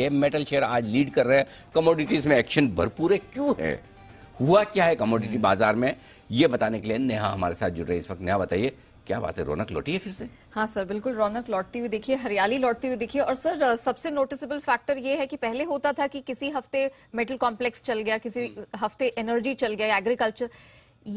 ये metal share आज lead कर रहे हैं कमोडिटीज में एक्शन भरपूर है क्यों है हुआ क्या है कमोडिटी बाजार में ये बताने के लिए नेहा हमारे साथ जुड़ रही है इस वक्त नेहा बताइए क्या बात है रौनक लौटी है फिर से हाँ सर बिल्कुल रौनक लौटती हुई देखिए हरियाली लौटती हुई देखिए और सर सबसे नोटिसेबल फैक्टर ये है कि पहले होता था कि किसी हफ्ते मेटल कॉम्प्लेक्स चल गया किसी हम्म। हफ्ते एनर्जी चल गया एग्रीकल्चर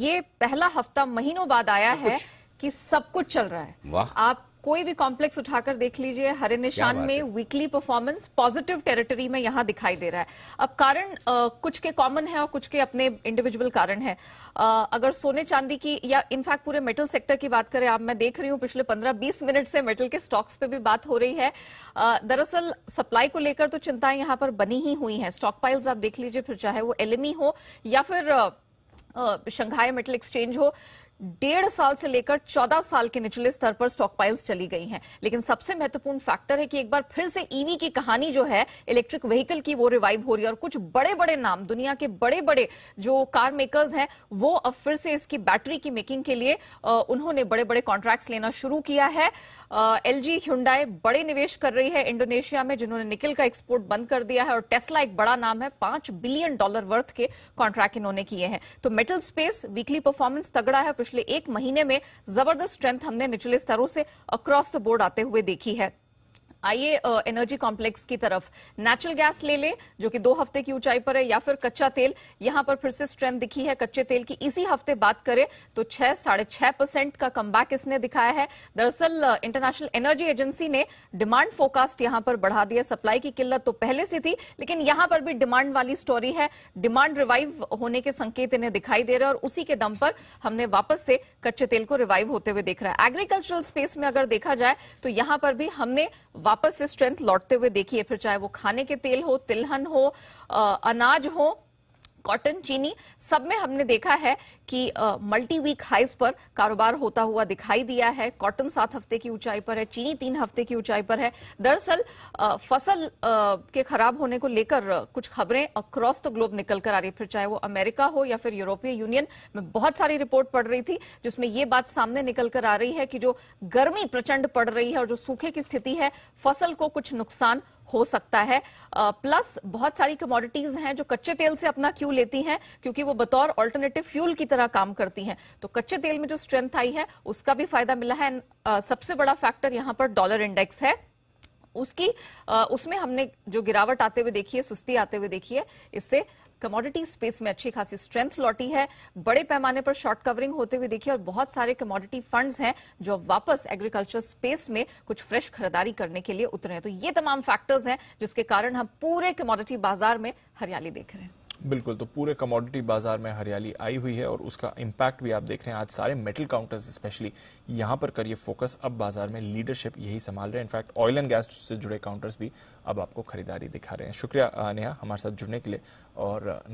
ये पहला हफ्ता महीनों बाद आया है कि सब कुछ चल रहा है आप कोई भी कॉम्प्लेक्स उठाकर देख लीजिए हरे निशान में वीकली परफॉर्मेंस पॉजिटिव टेरिटरी में यहां दिखाई दे रहा है अब कारण आ, कुछ के कॉमन है और कुछ के अपने इंडिविजुअल कारण है आ, अगर सोने चांदी की या इनफैक्ट पूरे मेटल सेक्टर की बात करें आप मैं देख रही हूं पिछले 15-20 मिनट से मेटल के स्टॉक्स पे भी बात हो रही है दरअसल सप्लाई को लेकर तो चिंताएं यहां पर बनी ही हुई है स्टॉक पाइल्स आप देख लीजिए फिर चाहे वो एलएमई हो या फिर शंघाई मेटल एक्सचेंज हो डेढ़ साल से लेकर चौदह साल के निचले स्तर पर स्टॉक पाइल्स चली गई हैं लेकिन सबसे महत्वपूर्ण फैक्टर है कि एक बार फिर से ईवी e की कहानी जो है इलेक्ट्रिक व्हीकल की वो रिवाइव हो रही है और कुछ बड़े बड़े नाम दुनिया के बड़े बड़े जो कार मेकर्स हैं वो अब फिर से इसकी बैटरी की मेकिंग के लिए उन्होंने बड़े बड़े कॉन्ट्रैक्ट लेना शुरू किया है एल जी बड़े निवेश कर रही है इंडोनेशिया में जिन्होंने निकल का एक्सपोर्ट बंद कर दिया है और टेस्ला एक बड़ा नाम है पांच बिलियन डॉलर वर्थ के कॉन्ट्रैक्ट इन्होंने किए हैं तो मेटल स्पेस वीकली परफॉर्मेंस तगड़ा है पिछले एक महीने में जबरदस्त स्ट्रेंथ हमने निचले स्तरों से अक्रॉस द बोर्ड आते हुए देखी है आइए एनर्जी कॉम्प्लेक्स की तरफ नेचुरल गैस ले लें जो कि दो हफ्ते की ऊंचाई पर है या फिर कच्चा तेल यहां पर फिर से स्ट्रेंथ दिखी है कच्चे तेल की इसी हफ्ते बात करें तो छह साढ़े छह परसेंट का कम इसने दिखाया है दरअसल इंटरनेशनल एनर्जी एजेंसी ने डिमांड फोकास्ट यहां पर बढ़ा दिया सप्लाई की किल्लत तो पहले से थी लेकिन यहां पर भी डिमांड वाली स्टोरी है डिमांड रिवाइव होने के संकेत इन्हें दिखाई दे रहे और उसी के दम पर हमने वापस से कच्चे तेल को रिवाइव होते हुए देख रहा है एग्रीकल्चरल स्पेस में अगर देखा जाए तो यहां पर भी हमने वापस से स्ट्रेंथ लौटते हुए देखिए फिर चाहे वो खाने के तेल हो तिलहन हो अनाज हो कॉटन चीनी सब में हमने देखा है कि मल्टी वीक हाइस पर कारोबार होता हुआ दिखाई दिया है कॉटन सात हफ्ते की ऊंचाई पर है चीनी तीन हफ्ते की ऊंचाई पर है दरअसल फसल आ, के खराब होने को लेकर कुछ खबरें अक्रॉस द तो ग्लोब निकल कर आ रही फिर चाहे वो अमेरिका हो या फिर यूरोपीय यूनियन में बहुत सारी रिपोर्ट पड़ रही थी जिसमें ये बात सामने निकल कर आ रही है कि जो गर्मी प्रचंड पड़ रही है और जो सूखे की स्थिति है फसल को कुछ नुकसान हो सकता है प्लस बहुत सारी कमोडिटीज हैं जो कच्चे तेल से अपना क्यू लेती हैं क्योंकि वो बतौर ऑल्टरनेटिव फ्यूल की तरह काम करती हैं तो कच्चे तेल में जो स्ट्रेंथ आई है उसका भी फायदा मिला है सबसे बड़ा फैक्टर यहां पर डॉलर इंडेक्स है उसकी उसमें हमने जो गिरावट आते हुए देखी है सुस्ती आते हुए देखी है इससे कमोडिटी स्पेस में अच्छी खासी स्ट्रेंथ लौटी है बड़े पैमाने पर शॉर्ट कवरिंग होते हुए देखिए और बहुत सारे कमोडिटी फंड्स हैं जो वापस एग्रीकल्चर स्पेस में कुछ फ्रेश खरीदारी करने के लिए उतरे हैं तो ये तमाम फैक्टर्स हैं जिसके कारण हम पूरे कमोडिटी बाजार में हरियाली देख रहे हैं बिल्कुल तो पूरे कमोडिटी बाजार में हरियाली आई हुई है और उसका इम्पैक्ट भी आप देख रहे हैं आज सारे मेटल काउंटर्स स्पेशली यहां पर करिए फोकस अब बाजार में लीडरशिप यही संभाल रहे हैं इनफैक्ट ऑयल एंड गैस से जुड़े काउंटर्स भी अब आपको खरीदारी दिखा रहे हैं शुक्रिया नेहा हमारे साथ जुड़ने के लिए और